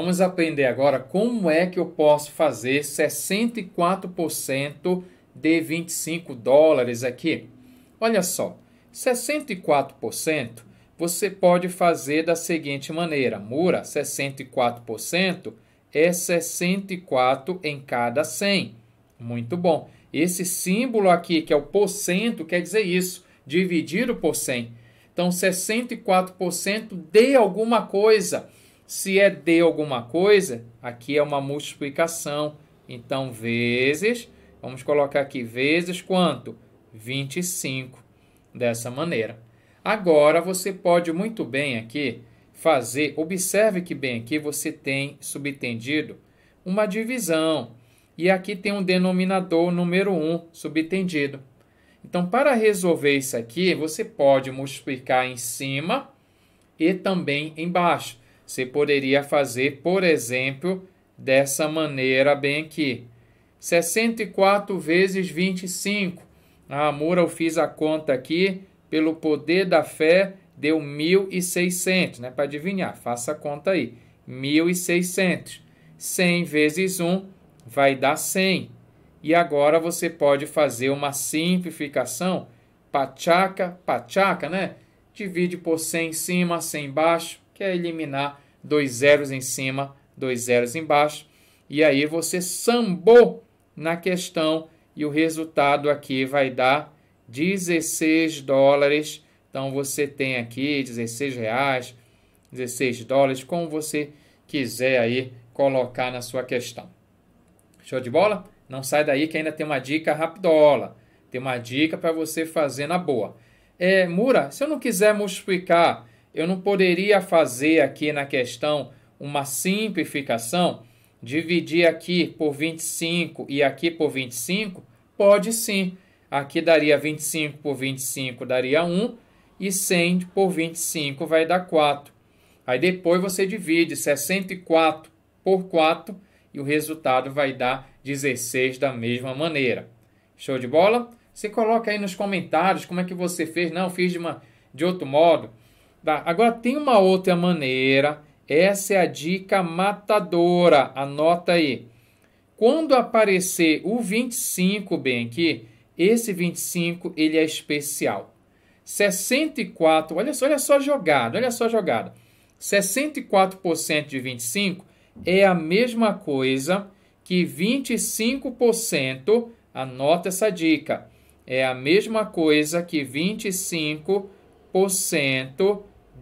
Vamos aprender agora como é que eu posso fazer 64% de 25 dólares aqui. Olha só, 64% você pode fazer da seguinte maneira: Mura, 64% é 64 em cada 100. Muito bom. Esse símbolo aqui, que é o porcento, quer dizer isso, dividido por 100. Então, 64% de alguma coisa. Se é de alguma coisa, aqui é uma multiplicação. Então, vezes, vamos colocar aqui vezes quanto? 25, dessa maneira. Agora, você pode muito bem aqui fazer, observe que bem aqui você tem subtendido uma divisão. E aqui tem um denominador número 1 subtendido. Então, para resolver isso aqui, você pode multiplicar em cima e também embaixo. Você poderia fazer, por exemplo, dessa maneira bem aqui. 64 vezes 25. A Amora, eu fiz a conta aqui, pelo poder da fé, deu 1.600, né? Para adivinhar, faça a conta aí. 1.600. 100 vezes 1 vai dar 100. E agora você pode fazer uma simplificação, pachaca, pachaca, né? Divide por 100 em cima, 100 embaixo, que é eliminar dois zeros em cima, dois zeros embaixo. E aí você sambou na questão e o resultado aqui vai dar 16 dólares. Então você tem aqui 16 reais, 16 dólares, como você quiser aí colocar na sua questão. Show de bola? Não sai daí que ainda tem uma dica rapidola. Tem uma dica para você fazer na boa. É, Mura, se eu não quiser multiplicar eu não poderia fazer aqui na questão uma simplificação, dividir aqui por 25 e aqui por 25? Pode sim. Aqui daria 25 por 25, daria 1, e 100 por 25 vai dar 4. Aí depois você divide 64 por 4 e o resultado vai dar 16 da mesma maneira. Show de bola? Você coloca aí nos comentários como é que você fez. Não, fiz de, uma, de outro modo. Tá. Agora tem uma outra maneira, essa é a dica matadora, anota aí. Quando aparecer o 25 bem aqui, esse 25 ele é especial. 64, olha só, olha só a jogada, olha só a jogada. 64% de 25 é a mesma coisa que 25%, anota essa dica, é a mesma coisa que 25%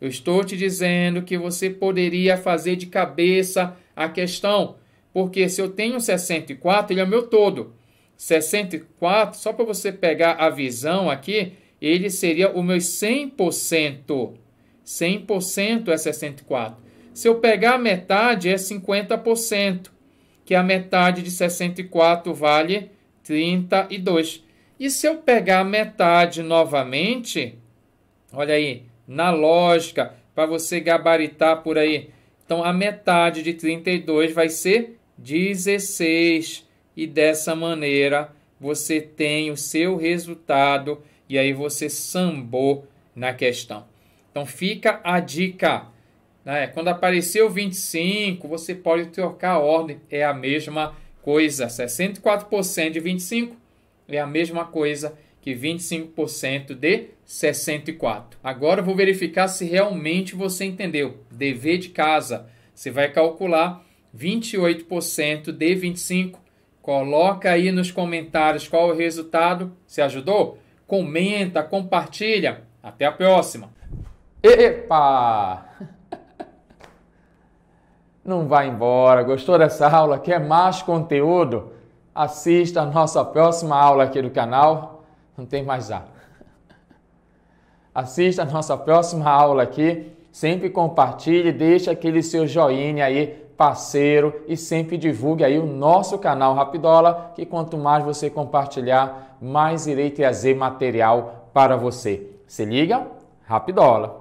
Eu estou te dizendo que você poderia fazer de cabeça a questão, porque se eu tenho 64, ele é o meu todo. 64, só para você pegar a visão aqui, ele seria o meu 100%. 100% é 64. Se eu pegar a metade, é 50%, que a metade de 64 vale 32. E se eu pegar a metade novamente, olha aí, na lógica, para você gabaritar por aí. Então, a metade de 32 vai ser 16. E dessa maneira, você tem o seu resultado e aí você sambou na questão. Então, fica a dica. Né? Quando apareceu 25, você pode trocar a ordem. É a mesma coisa. 64% de 25 é a mesma coisa que 25% de 64. Agora vou verificar se realmente você entendeu. Dever de casa. Você vai calcular 28% de 25. Coloca aí nos comentários qual o resultado. Se ajudou? Comenta, compartilha. Até a próxima. Epa! Não vai embora. Gostou dessa aula? Quer mais conteúdo? Assista a nossa próxima aula aqui do canal não tem mais A. Assista a nossa próxima aula aqui, sempre compartilhe, deixe aquele seu joinha aí parceiro e sempre divulgue aí o nosso canal Rapidola, que quanto mais você compartilhar, mais irei trazer material para você. Se liga, Rapidola!